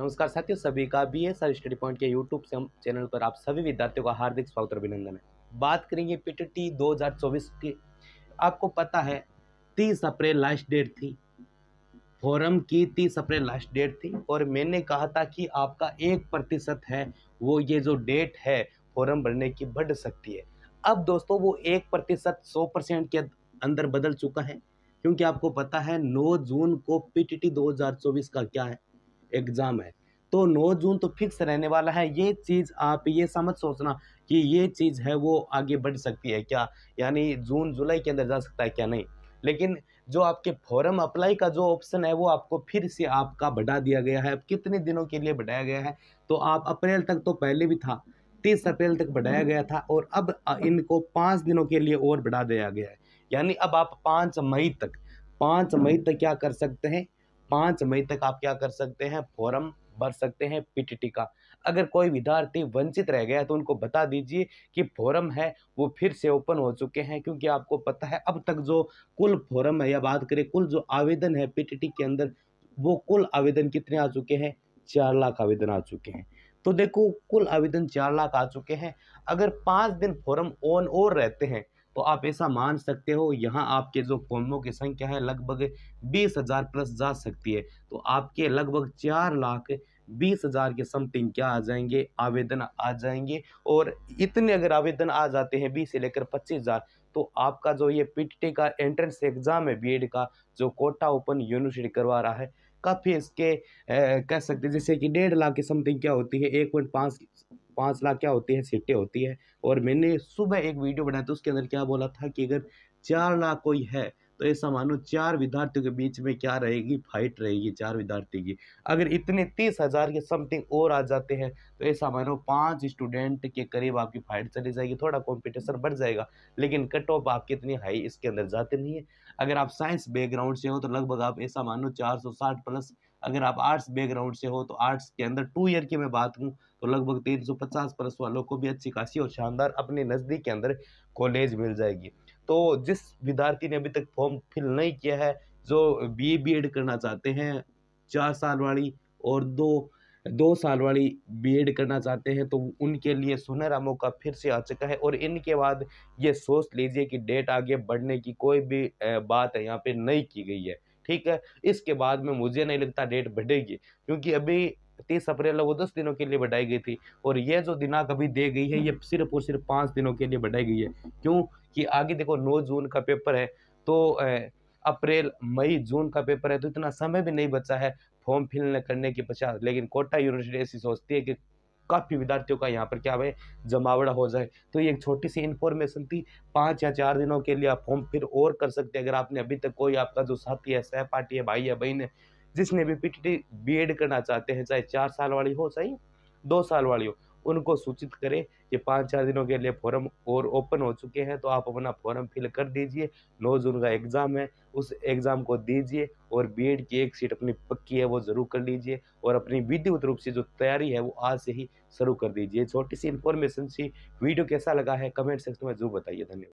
नमस्कार साथियों सभी का B S R study point के यूट्यूब चैनल पर आप सभी विद्यार्थियों का हार्दिक स्वागत और अभिनंदन है बात करेंगे पीटीटी 2024 की आपको पता है 30 अप्रैल लास्ट डेट थी फोरम की 30 अप्रैल लास्ट डेट थी और मैंने कहा था कि आपका एक प्रतिशत है वो ये जो डेट है फोरम भरने की बढ़ सकती है अब दोस्तों वो एक प्रतिशत सौ परसेंट के अंदर बदल चुका है क्योंकि आपको पता है 9 जून को पीटीटी 2024 का क्या है एग्ज़ाम है तो 9 जून तो फिक्स रहने वाला है ये चीज़ आप ये समझ सोचना कि ये चीज़ है वो आगे बढ़ सकती है क्या यानी जून जुलाई के अंदर जा सकता है क्या नहीं लेकिन जो आपके फॉरम अप्लाई का जो ऑप्शन है वो आपको फिर से आपका बढ़ा दिया गया है अब कितने दिनों के लिए बढ़ाया गया है तो आप अप्रैल तक तो पहले भी था तीस अप्रैल तक बढ़ाया गया था और अब इनको पाँच दिनों के लिए और बढ़ा दिया गया है यानी अब आप पाँच मई तक पाँच मई तक क्या कर सकते हैं पाँच मई तक आप क्या कर सकते हैं फॉरम भर सकते हैं पीटीटी का अगर कोई विद्यार्थी वंचित रह गया तो उनको बता दीजिए कि फॉरम है वो फिर से ओपन हो चुके हैं क्योंकि आपको पता है अब तक जो कुल फॉरम है या बात करें कुल जो आवेदन है पीटीटी के अंदर वो कुल आवेदन कितने आ चुके हैं चार लाख आवेदन आ चुके हैं तो देखो कुल आवेदन चार लाख आ चुके हैं अगर पाँच दिन फॉरम ऑन और रहते हैं तो आप ऐसा मान सकते हो यहाँ आपके जो कॉमों की संख्या है लगभग बीस हज़ार प्लस जा सकती है तो आपके लगभग चार लाख बीस हज़ार के समथिंग क्या आ जाएंगे आवेदन आ जाएंगे और इतने अगर आवेदन आ जाते हैं बीस से लेकर पच्चीस हज़ार तो आपका जो ये पीटीटी का एंट्रेंस एग्ज़ाम है बीएड का जो कोटा ओपन यूनिवर्सिटी करवा रहा है काफ़ी इसके ए, कह सकते हैं जैसे कि डेढ़ लाख की समथिंग क्या होती है एक पॉइंट पाँच पाँच लाख क्या होती है सीटें होती है और मैंने सुबह एक वीडियो बनाया था उसके अंदर क्या बोला था कि अगर चार लाख कोई है तो ऐसा मानो चार विद्यार्थियों के बीच में क्या रहेगी फाइट रहेगी चार विद्यार्थी की अगर इतने तीस हज़ार के समथिंग और आ जाते हैं तो ऐसा मानो पाँच स्टूडेंट के करीब आपकी फाइट चली जाएगी थोड़ा कॉम्पिटिशन बढ़ जाएगा लेकिन कट ऑफ आपकी इतनी हाई इसके अंदर जाते नहीं है अगर आप साइंस बैकग्राउंड से हो तो लगभग आप ऐसा मानो चार सौ साठ प्लस अगर आप आर्ट्स बैकग्राउंड से हो तो आर्ट्स के अंदर टू ईयर की मैं बात हूँ तो लगभग तीन सौ पचास प्लस वालों को भी अच्छी खासी और शानदार अपने नज़दीक के अंदर कॉलेज मिल जाएगी तो जिस विद्यार्थी ने अभी तक फॉर्म फिल नहीं किया है जो बी बी एड करना चाहते हैं चार साल वाली और दो दो साल वाली बी एड करना चाहते हैं तो उनके लिए सुनहरा मौका फिर से आ चुका है और इनके बाद ये सोच लीजिए कि डेट आगे बढ़ने की कोई भी बात यहाँ पे नहीं की गई है ठीक है इसके बाद में मुझे नहीं लगता डेट बढ़ेगी क्योंकि अभी तीस अप्रैल वो दस दिनों के लिए बढ़ाई गई थी और ये जो दिनांक अभी दे गई है ये सिर्फ और सिर्फ पाँच दिनों के लिए बढ़ाई गई है क्यों कि आगे देखो नौ जून का पेपर है तो अप्रैल मई जून का पेपर है तो इतना समय भी नहीं बचा है फॉर्म फिल करने के पश्चात लेकिन कोटा यूनिवर्सिटी ऐसी सोचती है कि काफ़ी विद्यार्थियों का यहाँ पर क्या है जमावड़ा हो जाए तो ये एक छोटी सी इन्फॉर्मेशन थी पाँच या चार दिनों के लिए आप फॉर्म फिर और कर सकते हैं अगर आपने अभी तक कोई आपका जो साथी है सहपाठी है भाई या बहन है जिसने भी पीटीटी बीएड करना चाहते हैं चाहे चार साल वाली हो चाहे दो साल वाली हो उनको सूचित करें कि पाँच चार दिनों के लिए फॉर्म और ओपन हो चुके हैं तो आप अपना फॉर्म फिल कर दीजिए नौ जून का एग्ज़ाम है उस एग्ज़ाम को दीजिए और बी की एक सीट अपनी पक्की है वो ज़रूर कर लीजिए और अपनी विधिवत रूप से जो तैयारी है वो आज से ही शुरू कर दीजिए छोटी सी इन्फॉर्मेशन सी वीडियो कैसा लगा है कमेंट सेक्शन में जरूर बताइए धन्यवाद